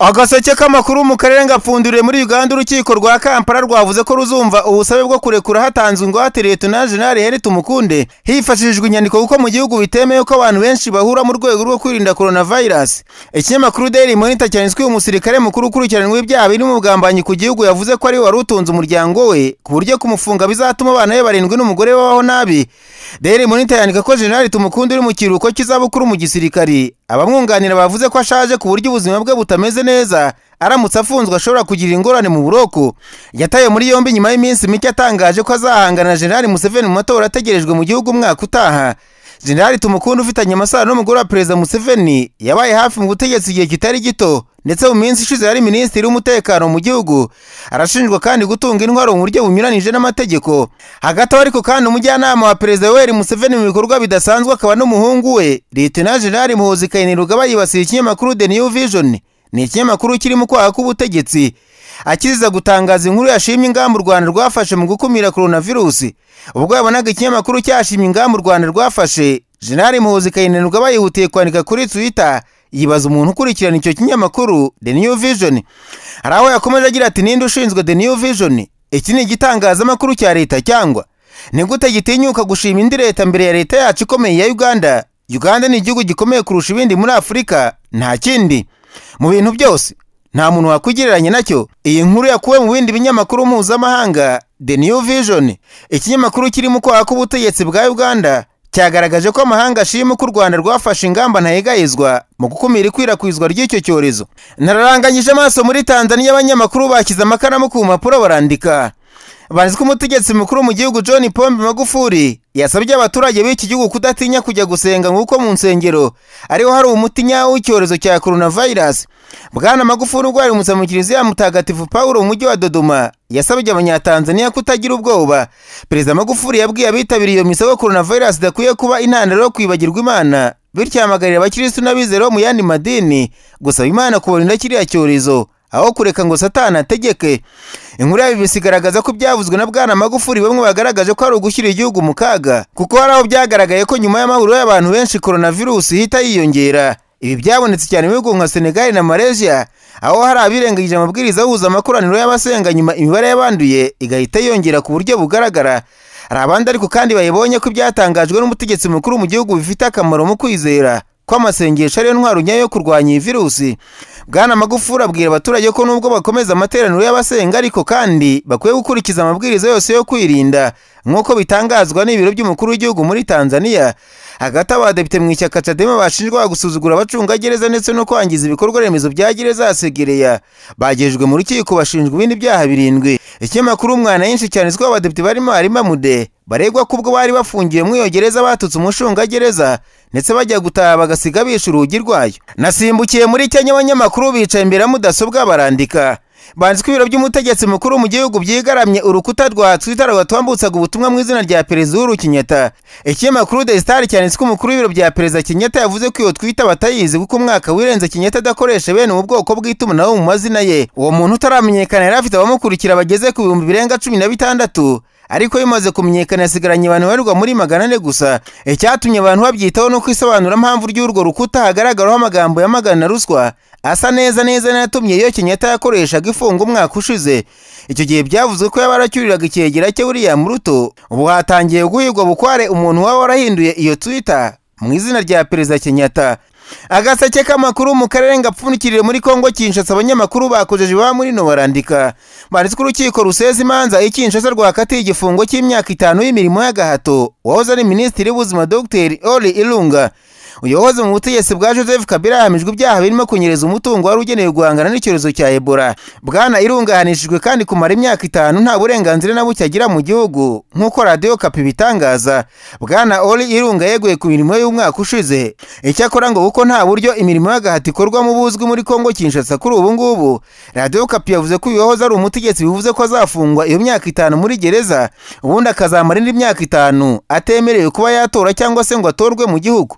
agaseke k'amakuru mu karere ngapfunduriye muri uganda urukiko rwa kampala rwavuze ko ruzumva ubusabe bwo kurekura hatanzwe ingwate liyetona jenali heri tumukunde hifashishijwe inyandiko kuko mu gihugu bitemewe ko abantu benshi bahura mu rwego rwo kwirinda coronavirus ikinyamakuru daily monitor cyanditsweho umusirikare mukuru ukurikiranweho ibyaha birimo ubugambanyi ku gihugu yavuze ko ari wari utunze umuryango we ku buryo kumufunga bizatuma abana be barindwi n'umugore babaho nabi daily monitor yandika ko jenali tumukunde uri mu kiruhuko cy'izabukuru mu gisirikari abamwunganira bavuze ko ashaje ku buryo ubuzima bwe butameze neza aramutse afunzwe ashobora kugira ingorane mu buroko yataye muri yombi nyuma y'iminsi mike atangaje ko azahangana na museveni mu matora ategerejwe mu gihugu umwaka utaha generali tumukunde ufitanye amasaha n'umugore wa perezida museveni yabaye hafi mu butegetsi igihe kitari gito ndetse mu minsi ishize yari minisitiri w'umutekano mu gihugu arashinjwa kandi gutunga intwaro mu buryo bunyuranije n'amategeko hagati ariko kandi umujyanama wa perezida Weri museveni mu bikorwa bidasanzwe akaba n'umuhungu we lieutenant generali muhozi kainerugaba yibasiye ikinyamakuru the new vision ni ikinyamakuru kirimo kwaha k'ubutegetsi akiza gutangaza inkuru yashimye ingamba u rwanda rwafashe mu gukumira coronavirusi ubwo yabonaga ikinyamakuru cyashimye ingamba u rwanda rwafashe jenali muhuzi kayinerwa bayihutiye kwandika kuri twita yibaza umuntu ukurikirana icyo kinyamakuru the new vision hari aho yakomeje agira ati ninde ushinzwe the new vision iki ni igitangazamakuru cya leta cyangwa ni gute gitinyuka gushima indi leta mbere ya leta yacu ikomeye ya uganda uganda ni igihugu gikomeye kurusha ibindi muri afurika nta kindi mu bintu byose nta muntu wakwigereranya nacyo iyi nkuru yakuwe mu bindi binyamakuru mpuzamahanga the new vision ikinyamakuru kirimo kwaka k'ubutegetsi bwa uganda cyagaragaje ko amahanga ashima ko u rwanda rwafashe ingamba ntayegayezwa mu gukumira ikwirakwizwa ry'icyo cyorezo nararanganyije amaso muri Tanzania abanyamakuru bashyize amakaramu ku mpapuro barandika bazi ko umutegetsi mukuru mu gihugu john pombe magufuri yasabye abaturage b'iki gihugu kudatinya kujya gusenga nk'uko mu nsengero ariho hari umuti nyawo w'icyorezo cya coronavirus bwana magufuri ubwo yarimutse mu kiliziya mutagatifu paul mu mujyi wa dodoma yasabye abanyatanzaniya kutagira ubwoba perezida magufuri yabwiye abitabiriye iyo misa Corona coronavirus idakwiye kuba intandaro yo kwibagirwa imana bityo ahamagarira abakirisitu n'abizero mu yandi madini gusaba imana kubarinda kiriya cyorezo aho kureka ngo satana ategeke inkuru yabibisi igaragaza ko byavuzwe na bwana magufuri bamwe bagaragaje ko ari ugushyira igihugu mu kaga kuko hari aho byagaragaye ko nyuma y'amahuriro y'abantu benshi koronavirusi ihita yiyongera ibi byabonetse cyane mu bihugu nka senegali na malaysia aho hari abirengagije amabwiriza ahuza amakoraniro y'abasenga nyuma imibare y'abanduye igahita yongera ku buryo bugaragara hari abandi ariko kandi bayibonye ko ibyatangajwe n'umutegetsi mukuru mu gihugu bifite akamaro mu kwizera ko amasengesho ariyo ntwaro nyayo yo kurwanya iyi virusi bwana magufuri abwira abaturage ko nubwo bakomeza amateraniro y'abasenga ariko kandi bakwiye gukurikiza amabwiriza yose yo kwirinda nk'uko bitangazwa n'ibiro by'umukuru w'igihugu muri tanzania hagati abadepite mu ishyaka cadema bashinjwaga gusuzugura abacungagereza ndetse no kwangiza ibikorwa remezo bya gereza segereya bagejejwe mu rukiko bashinjwa ibindi byaha birindwi ikinyamakuru umwana yinshi cyane ziko abadepite barimo harimo amude baregwa ko ubwo bari bafungiwe muri iyo gereza batutse umushungagereza ndetse bajya gutaha bagasiga bishe urugi rwayo nasimbukiye muri kenya abanyamakuru bicaye imbere ya mudasobwa barandika banzi ko ibiro by'umutegetsi mukuru mu gihugu byigaramye urukuta rwa twitter rwatwambutsaga ubutumwa mu izina rya perezida uhuru kinyata ikinyamakuru the star cyanditse ko umukuru w'ibiro bya perezida kinyata yavuze ko iyo twita batayizi kuko umwaka wirenze kinyata adakoresha bene ubu bwoko bw'itumanaho mu mazina ye uwo muntu utaramenyekana yari afite abamukurikira bageze ku bihumbi birenga cumi na bitandatu ariko bimaze kumenyekana hasigaranye abantu barerwa muri magana ane gusa icyatumye abantu babyitaho no kwisobanura mpamvu ry'urwo rukuta hagaragaraho amagambo ya magana ruswa asa neza neza n'ayatumye iyo kenyatta yakoreshaga ifunga umwaka ushize icyo gihe byavuzwe ko yaba aracyuriraga ikegera cye william ruto ubu hatangiye guhigwa bukware umuntu waba warahinduye iyo twita mu izina rya perezida kenyatta agaseke k'amakuru mu karere ngapfundikirire muri kongo kinshasa abanyamakuru bakojeje baba muri no barandika banditse ko urukiko ruseza imanza ikinshasa rwakatiye igifungo cy'imyaka itanu y'imirimo y'agahato wahoze ari minisitiri w'ubuzima dr oli irunga ubuyobozi mu butegetsi bwa joseph kabila yahamijwe ibyaha birimo kunyereza umutungo wari ugenewe guhangana n'icyorezo cya ebola bwana irungahanishijwe kandi kumara imyaka itanu nta burenganzira na buke agira mu gihugu nk'uko radiyo kapi bitangaza bwana ori irunga yeguye ku mirimo y'umwaka ushize icyakora ngo kuko nta buryo imirimo y'agahato mu buzwi muri Congo kinshasa kuri ubu ngubu radiyo kapi yavuze ko uwahoze ari umutegetsi bivuze ko azafungwa iyo myaka itanu muri gereza ubundi akazamara indi myaka itanu atemerewe kuba yatora cyangwa se ngo atorwe mu gihugu